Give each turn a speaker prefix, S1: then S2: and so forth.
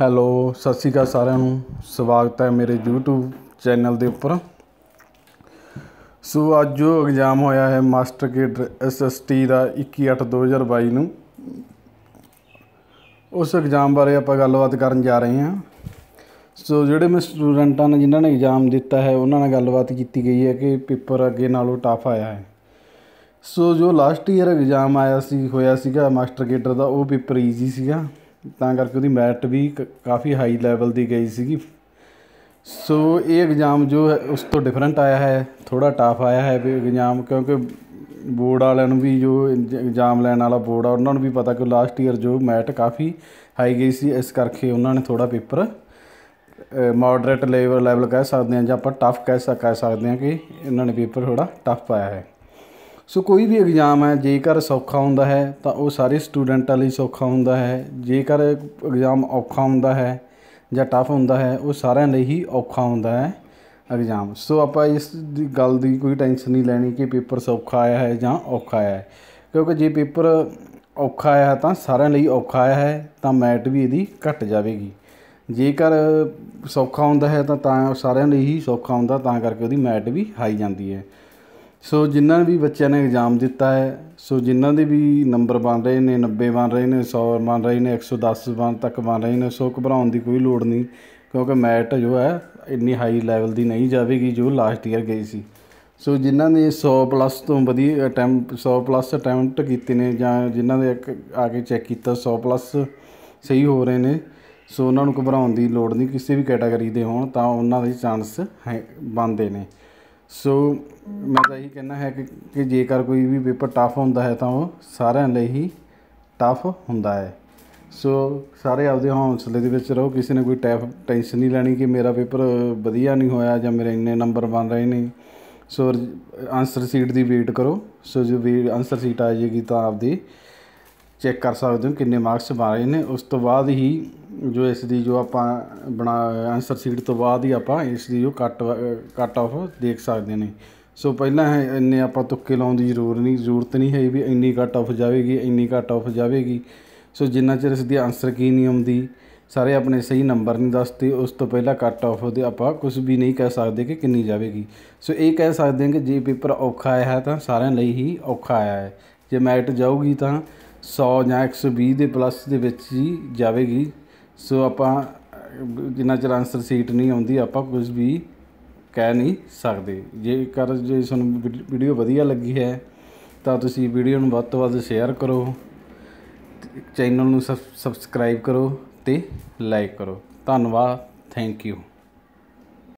S1: hello ਸਤਿ ਸ਼੍ਰੀ ਅਕਾਲ ਸਾਰਿਆਂ ਨੂੰ ਸਵਾਗਤ ਹੈ ਮੇਰੇ YouTube ਚੈਨਲ ਦੇ ਉੱਪਰ ਸੋ ਅੱਜ ਜੋ ਐਗਜ਼ਾਮ ਹੋਇਆ ਹੈ ਮਾਸਟਰ ਕੇਡਰ SST ਦਾ 21/8/2022 ਨੂੰ ਉਸ ਐਗਜ਼ਾਮ ਬਾਰੇ ਆਪਾਂ ਗੱਲਬਾਤ ਕਰਨ ਜਾ ਰਹੇ ਹਾਂ ਸੋ ਜਿਹੜੇ ਮੈਂ ਸਟੂਡੈਂਟਾਂ ਨੇ ਜਿਨ੍ਹਾਂ ਨੇ ਐਗਜ਼ਾਮ ਦਿੱਤਾ ਹੈ ਉਹਨਾਂ ਨਾਲ ਗੱਲਬਾਤ ਕੀਤੀ ਗਈ ਹੈ ਕਿ ਪੇਪਰ ਅੱਗੇ ਨਾਲੋਂ ਟਫ ਆਇਆ ਹੈ ਸੋ ਜੋ ਲਾਸਟ ਈਅਰ ਐਗਜ਼ਾਮ ਆਇਆ ਸੀ ਹੋਇਆ ਸੀਗਾ ਮਾਸਟਰ ਕੇਡਰ ਦਾ ਉਹ ਪੇਪਰ ਈਜ਼ੀ ਸੀਗਾ ਤਾਂ ਕਰਕੇ ਉਹਦੀ ਮੈਰਿਟ ਵੀ ਕਾਫੀ ਹਾਈ ਲੈਵਲ ਦੀ ਗਈ ਸੀਗੀ ਸੋ ਇਹ ਐਗਜ਼ਾਮ ਜੋ ਹੈ ਉਸ ਤੋਂ ਡਿਫਰੈਂਟ ਆਇਆ ਹੈ ਥੋੜਾ ਟਫ ਆਇਆ ਹੈ ਵੀ ਐਗਜ਼ਾਮ ਕਿਉਂਕਿ ਬੋਰਡ ਵਾਲਿਆਂ ਨੂੰ ਵੀ ਜੋ ਐਗਜ਼ਾਮ ਲੈਣ ਵਾਲਾ ਬੋਰਡ ਆ ਉਹਨਾਂ ਨੂੰ ਵੀ ਪਤਾ ਕਿ ਲਾਸਟ ਈਅਰ ਜੋ ਮੈਟ ਕਾਫੀ ਹਾਈ ਗਈ ਸੀ ਇਸ ਕਰਕੇ ਉਹਨਾਂ ਨੇ ਥੋੜਾ ਪੇਪਰ ਮੋਡਰੇਟ ਲੈਵਲ ਲੈਵਲ ਕਹਿ ਸਕਦੇ ਆ ਜਾਂ ਆਪਾਂ ਟਫ ਕਹਿ ਸਕਾ ਸਕਦੇ ਆ ਕਿ ਇਹਨਾਂ ਨੇ ਪੇਪਰ ਥੋੜਾ ਟਫ ਪਾਇਆ ਹੈ ਸੋ ਕੋਈ ਵੀ ਐਗਜ਼ਾਮ ਹੈ ਜੇਕਰ ਸੌਖਾ ਹੁੰਦਾ ਹੈ ਤਾਂ ਉਹ ਸਾਰੇ ਸਟੂਡੈਂਟਾਂ ਲਈ ਸੌਖਾ ਹੁੰਦਾ ਹੈ ਜੇਕਰ ਐਗਜ਼ਾਮ ਔਖਾ ਹੁੰਦਾ ਹੈ ਜਾਂ ਟਫ ਹੁੰਦਾ ਹੈ ਉਹ ਸਾਰਿਆਂ ਲਈ ਹੀ ਔਖਾ ਹੁੰਦਾ ਹੈ ਐਗਜ਼ਾਮ ਸੋ ਆਪਾਂ ਇਸ ਦੀ ਗੱਲ ਦੀ ਕੋਈ ਟੈਨਸ਼ਨ ਨਹੀਂ ਲੈਣੀ ਕਿ ਪੇਪਰ ਸੌਖਾ ਆਇਆ ਹੈ ਜਾਂ ਔਖਾ ਆਇਆ ਹੈ ਕਿਉਂਕਿ ਜੇ ਪੇਪਰ ਔਖਾ ਆਇਆ ਤਾਂ ਸਾਰਿਆਂ ਲਈ ਔਖਾ ਆਇਆ ਹੈ ਤਾਂ ਮੈਟ ਵੀ ਇਹਦੀ ਘਟ ਜਾਵੇਗੀ ਜੇਕਰ ਸੌਖਾ ਹੁੰਦਾ ਹੈ ਤਾਂ ਤਾਂ ਸਾਰਿਆਂ ਲਈ ਹੀ ਸੌਖਾ ਹੁੰਦਾ ਤਾਂ ਕਰਕੇ ਉਹਦੀ ਮੈਟ ਵੀ ਹਾਈ ਜਾਂਦੀ ਹੈ ਸੋ ਜਿਨ੍ਹਾਂ ਵੀ ਬੱਚਿਆਂ ਨੇ ਐਗਜ਼ਾਮ ਦਿੱਤਾ ਹੈ ਸੋ ਜਿਨ੍ਹਾਂ ਦੇ ਵੀ ਨੰਬਰ ਬਣ ਰਹੇ ਨੇ 90 ਬਣ ਰਹੇ ਨੇ 100 ਬਣ ਰਹੇ ਨੇ 110 ਬਣ ਤੱਕ ਬਣ ਰਹੇ ਨੇ ਸੋ ਘਬਰਾਉਣ ਦੀ ਕੋਈ ਲੋੜ ਨਹੀਂ ਕਿਉਂਕਿ ਮੈਟ ਜੋ ਹੈ ਇੰਨੀ ਹਾਈ ਲੈਵਲ ਦੀ ਨਹੀਂ ਜਾਵੇਗੀ ਜੋ ਲਾਸਟ ਈਅਰ ਗਈ ਸੀ ਸੋ ਜਿਨ੍ਹਾਂ ਨੇ 100 ਪਲੱਸ ਤੋਂ ਵਧੀਆ ਅਟੈਂਪ 100 ਪਲੱਸ ਅਟੈਂਪਟ ਕੀਤੇ ਨੇ ਜਾਂ ਜਿਨ੍ਹਾਂ ਦੇ ਆ ਕੇ ਚੈੱਕ ਕੀਤਾ 100 ਪਲੱਸ ਸਹੀ ਹੋ ਰਹੇ ਨੇ ਸੋ ਉਹਨਾਂ ਨੂੰ ਘਬਰਾਉਣ ਦੀ ਲੋੜ ਨਹੀਂ ਕਿਸੇ ਵੀ ਕੈਟਾਗਰੀ ਦੇ ਹੋਣ ਤਾਂ ਉਹਨਾਂ ਦੇ ਚਾਂਸ ਬਣਦੇ ਨੇ ਸੋ ਮੈਂ ਤਾਂ ਇਹੀ ਕਹਿਣਾ ਹੈ ਕਿ ਜੇਕਰ ਕੋਈ ਵੀ ਪੇਪਰ ਟਫ ਹੁੰਦਾ ਹੈ ਤਾਂ ਉਹ ਸਾਰਿਆਂ ਲਈ ਹੀ ਟਫ ਹੁੰਦਾ ਹੈ ਸੋ ਸਾਰੇ ਆਪਦੇ ਹੌਸਲੇ ਦੇ ਵਿੱਚ ਰਹੋ ਕਿਸੇ ਨੇ ਕੋਈ ਟੈਫ ਟੈਨਸ਼ਨ ਨਹੀਂ ਲੈਣੀ ਕਿ ਮੇਰਾ ਪੇਪਰ ਵਧੀਆ ਨਹੀਂ ਹੋਇਆ ਜਾਂ ਮੇਰੇ ਇੰਨੇ ਨੰਬਰ ਬਣ ਰਹੇ ਨਹੀਂ ਸੋ ਆਨਸਰ ਸੀਟ ਦੀ ਵੇਟ ਕਰੋ ਸੋ ਜੇ ਵੀ ਆਨਸਰ ਸੀਟ ਆ ਜਾਏਗੀ ਤਾਂ ਆਪਦੀ ਚੈੱਕ ਕਰ ਸਕਦੇ ਹੋ ਕਿੰਨੇ ਮਾਰਕਸ ਬਣ ਰਹੇ ਨੇ ਉਸ ਤੋਂ ਬਾਅਦ ਹੀ ਜੋ ਇਸ ਦੀ ਜੋ ਆਪਾਂ ਬਣਾ ਆਨਸਰ ਸ਼ੀਟ ਤੋਂ ਬਾਅਦ ਹੀ ਆਪਾਂ ਇਸ ਦੀ ਜੋ ਕੱਟ ਕੱਟ ਆਫ ਦੇਖ ਸਕਦੇ ਨੇ ਸੋ ਪਹਿਲਾਂ ਇੰਨੇ ਆਪਾਂ ਤੁੱਕੇ ਲਾਉਣ ਦੀ ਜ਼ਰੂਰ ਨਹੀਂ ਜ਼ਰੂਰਤ ਨਹੀਂ ਹੈ ਵੀ ਇੰਨੀ ਕੱਟ ਆਫ ਜਾਵੇਗੀ ਇੰਨੀ ਕੱਟ ਆਫ ਜਾਵੇਗੀ ਸੋ ਜਿੰਨਾ ਚਿਰ ਇਸ ਦੀ ਆਨਸਰ ਕੀ ਨਹੀਂ ਆਉਂਦੀ ਸਾਰੇ ਆਪਣੇ ਸਹੀ ਨੰਬਰ ਨਹੀਂ ਦੱਸਦੇ ਉਸ ਤੋਂ ਪਹਿਲਾਂ ਕੱਟ ਆਫ ਦੇ ਆਪਾਂ ਕੁਝ ਵੀ ਨਹੀਂ ਕਹਿ ਸਕਦੇ ਕਿ ਕਿੰਨੀ ਜਾਵੇਗੀ ਸੋ ਇਹ ਕਹਿ ਸਕਦੇ ਹਾਂ ਕਿ ਜੇ ਪੇਪਰ ਔਖਾ ਆਇਆ ਹੈ ਤਾਂ ਸਾਰਿਆਂ ਲਈ ਹੀ ਔਖਾ ਆਇਆ ਹੈ ਜੇ ਮੈਟ ਜਾਊਗੀ ਤਾਂ 100 ਜਾਂ 120 ਦੇ ਪਲੱਸ ਦੇ ਵਿੱਚ ਹੀ ਜਾਵੇਗੀ ਸੋ ਆਪਾਂ ਜਿੰਨਾ ਚਿਰ ਆਨਸਰ ਸੀਟ ਨਹੀਂ ਆਉਂਦੀ ਆਪਾਂ ਕੁਝ ਵੀ ਕਹਿ ਨਹੀਂ ਸਕਦੇ ਜੇਕਰ ਜੇ ਤੁਹਾਨੂੰ ਵੀਡੀਓ ਵਧੀਆ ਲੱਗੀ ਹੈ ਤਾਂ ਤੁਸੀਂ ਵੀਡੀਓ ਨੂੰ ਵੱਧ ਤੋਂ ਵੱਧ ਸ਼ੇਅਰ ਕਰੋ ਚੈਨਲ ਨੂੰ ਸਬਸਕ੍ਰਾਈਬ ਕਰੋ ਤੇ ਲਾਈਕ ਕਰੋ ਧੰਨਵਾਦ ਥੈਂਕ ਯੂ